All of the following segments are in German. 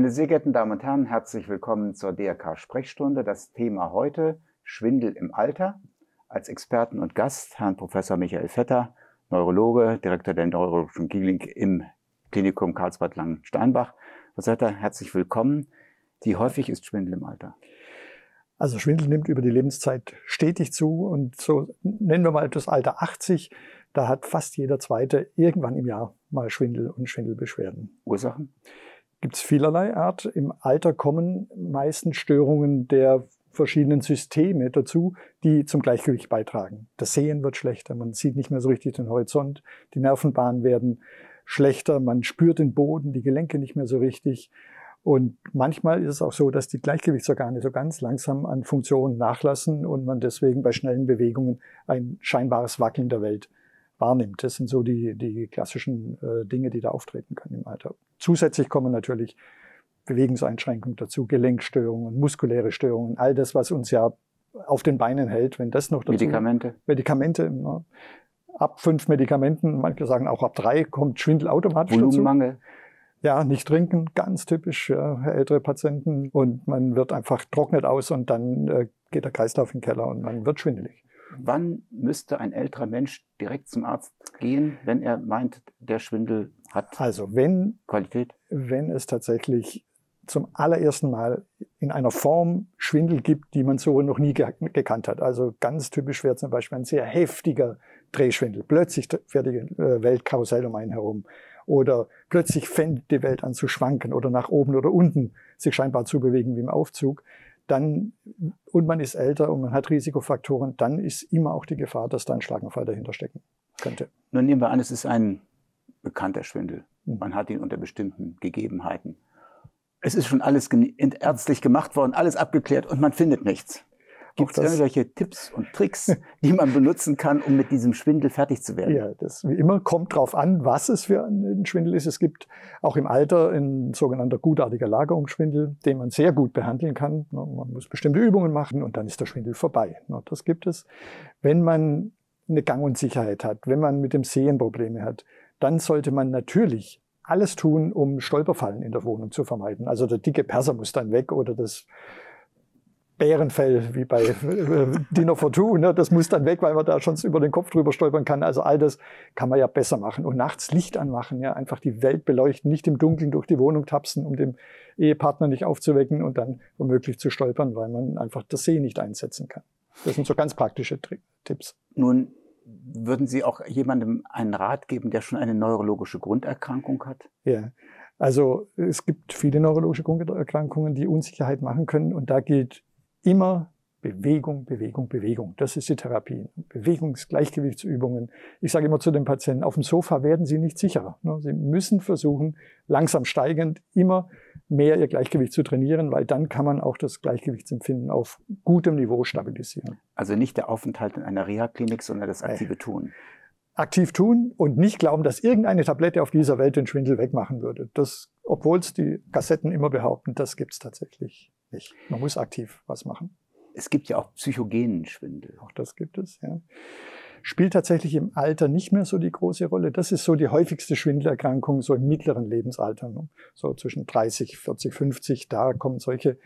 Meine sehr geehrten Damen und Herren, herzlich willkommen zur DRK Sprechstunde. Das Thema heute Schwindel im Alter. Als Experten und Gast Herrn Professor Michael Vetter, Neurologe, Direktor der Neurologischen Klinik im Klinikum Karlsbad Langensteinbach. Herr Vetter, herzlich willkommen. Wie häufig ist Schwindel im Alter? Also Schwindel nimmt über die Lebenszeit stetig zu und so nennen wir mal das Alter 80, da hat fast jeder zweite irgendwann im Jahr mal Schwindel und Schwindelbeschwerden. Ursachen? gibt es vielerlei Art. Im Alter kommen meistens Störungen der verschiedenen Systeme dazu, die zum Gleichgewicht beitragen. Das Sehen wird schlechter, man sieht nicht mehr so richtig den Horizont, die Nervenbahnen werden schlechter, man spürt den Boden, die Gelenke nicht mehr so richtig. Und manchmal ist es auch so, dass die Gleichgewichtsorgane so ganz langsam an Funktionen nachlassen und man deswegen bei schnellen Bewegungen ein scheinbares Wackeln der Welt wahrnimmt. Das sind so die, die klassischen äh, Dinge, die da auftreten können im Alter. Zusätzlich kommen natürlich Bewegungseinschränkungen dazu, Gelenkstörungen, muskuläre Störungen, all das, was uns ja auf den Beinen hält, wenn das noch dazu Medikamente. Medikamente. Ne? Ab fünf Medikamenten, manche sagen auch ab drei, kommt Schwindel automatisch Volumenmangel. dazu. Ja, nicht trinken, ganz typisch ja, ältere Patienten. Und man wird einfach trocknet aus und dann äh, geht der Kreislauf in den Keller und man wird schwindelig. Wann müsste ein älterer Mensch direkt zum Arzt gehen, wenn er meint, der Schwindel hat also wenn, Qualität? Wenn es tatsächlich zum allerersten Mal in einer Form Schwindel gibt, die man so noch nie ge gekannt hat. Also ganz typisch wäre zum Beispiel ein sehr heftiger Drehschwindel. Plötzlich fährt die äh, Welt Karussell um einen herum. Oder plötzlich fängt die Welt an zu schwanken oder nach oben oder unten sich scheinbar zu bewegen wie im Aufzug. Dann, und man ist älter und man hat Risikofaktoren, dann ist immer auch die Gefahr, dass da ein Schlaganfall dahinter stecken könnte. Nun nehmen wir an, es ist ein bekannter Schwindel. Man hat ihn unter bestimmten Gegebenheiten. Es ist schon alles ärztlich gemacht worden, alles abgeklärt und man findet nichts. Gibt es irgendwelche Tipps und Tricks, die man benutzen kann, um mit diesem Schwindel fertig zu werden? Ja, das wie immer kommt darauf an, was es für ein Schwindel ist. Es gibt auch im Alter ein sogenannter gutartiger Lagerungsschwindel, den man sehr gut behandeln kann. Man muss bestimmte Übungen machen und dann ist der Schwindel vorbei. Das gibt es. Wenn man eine Gang und Sicherheit hat, wenn man mit dem Sehen Probleme hat, dann sollte man natürlich alles tun, um Stolperfallen in der Wohnung zu vermeiden. Also der dicke Perser muss dann weg oder das Bärenfell wie bei äh, Dinner for Two, ne? das muss dann weg, weil man da schon über den Kopf drüber stolpern kann. Also all das kann man ja besser machen. Und nachts Licht anmachen, ja, einfach die Welt beleuchten, nicht im Dunkeln durch die Wohnung tapsen, um dem Ehepartner nicht aufzuwecken und dann womöglich zu stolpern, weil man einfach das Sehen nicht einsetzen kann. Das sind so ganz praktische Tri Tipps. Nun würden Sie auch jemandem einen Rat geben, der schon eine neurologische Grunderkrankung hat? Ja, also es gibt viele neurologische Grunderkrankungen, die Unsicherheit machen können und da gilt immer Bewegung, Bewegung, Bewegung. Das ist die Therapie. Bewegungsgleichgewichtsübungen. Ich sage immer zu den Patienten, auf dem Sofa werden Sie nicht sicherer. Ne? Sie müssen versuchen, langsam steigend immer mehr ihr Gleichgewicht zu trainieren, weil dann kann man auch das Gleichgewichtsempfinden auf gutem Niveau stabilisieren. Also nicht der Aufenthalt in einer Reha-Klinik, sondern das aktive Tun. Aktiv tun und nicht glauben, dass irgendeine Tablette auf dieser Welt den Schwindel wegmachen würde. Das, obwohl es die Kassetten immer behaupten, das gibt es tatsächlich nicht. Man muss aktiv was machen. Es gibt ja auch psychogenen Schwindel. Auch das gibt es, ja spielt tatsächlich im Alter nicht mehr so die große Rolle. Das ist so die häufigste Schwindelerkrankung, so im mittleren Lebensalter, ne? so zwischen 30, 40, 50. Da kommen solche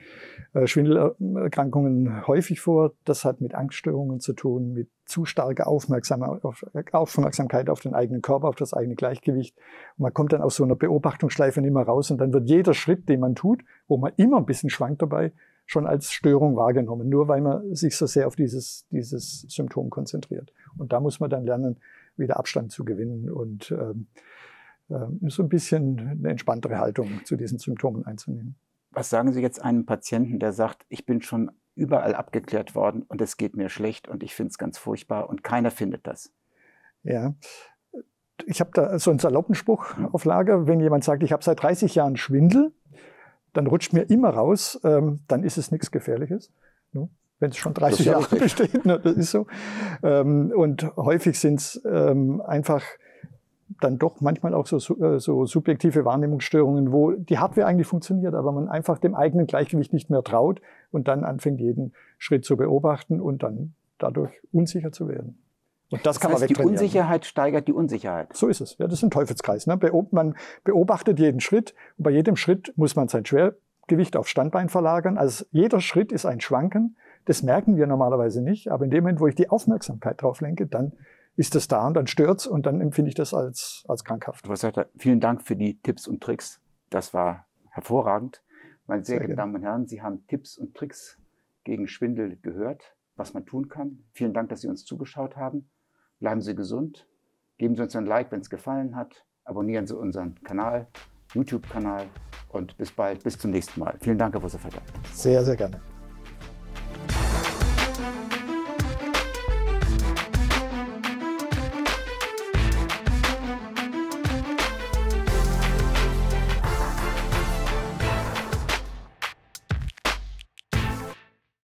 äh, Schwindelerkrankungen häufig vor. Das hat mit Angststörungen zu tun, mit zu starker Aufmerksamkeit auf den eigenen Körper, auf das eigene Gleichgewicht. man kommt dann aus so einer Beobachtungsschleife nicht mehr raus und dann wird jeder Schritt, den man tut, wo man immer ein bisschen schwankt dabei, schon als Störung wahrgenommen, nur weil man sich so sehr auf dieses, dieses Symptom konzentriert. Und da muss man dann lernen, wieder Abstand zu gewinnen und ähm, ähm, so ein bisschen eine entspanntere Haltung zu diesen Symptomen einzunehmen. Was sagen Sie jetzt einem Patienten, der sagt, ich bin schon überall abgeklärt worden und es geht mir schlecht und ich finde es ganz furchtbar und keiner findet das? Ja, ich habe da so einen saloppen Spruch mhm. auf Lager. Wenn jemand sagt, ich habe seit 30 Jahren Schwindel, dann rutscht mir immer raus, ähm, dann ist es nichts Gefährliches. Ne? wenn es schon 30 Jahre richtig. besteht. Ne? Das ist so. Ähm, und häufig sind es ähm, einfach dann doch manchmal auch so, äh, so subjektive Wahrnehmungsstörungen, wo die Hardware eigentlich funktioniert, aber man einfach dem eigenen Gleichgewicht nicht mehr traut und dann anfängt, jeden Schritt zu beobachten und dann dadurch unsicher zu werden. Und das, das kann heißt, man wegtrainieren. Die ne? Unsicherheit steigert die Unsicherheit. So ist es. Ja, das ist ein Teufelskreis. Ne? Man beobachtet jeden Schritt und bei jedem Schritt muss man sein Schwergewicht auf Standbein verlagern. Also jeder Schritt ist ein Schwanken das merken wir normalerweise nicht, aber in dem Moment, wo ich die Aufmerksamkeit drauf lenke, dann ist das da und dann stört's und dann empfinde ich das als, als krankhaft. Professor Hötter, vielen Dank für die Tipps und Tricks. Das war hervorragend. Meine sehr, geehrten Damen und Herren, Sie haben Tipps und Tricks gegen Schwindel gehört, was man tun kann. Vielen Dank, dass Sie uns zugeschaut haben. Bleiben Sie gesund. Geben Sie uns ein Like, wenn es gefallen hat. Abonnieren Sie unseren Kanal, YouTube-Kanal und bis bald, bis zum nächsten Mal. Vielen Dank, Herr Professor Sehr, sehr gerne.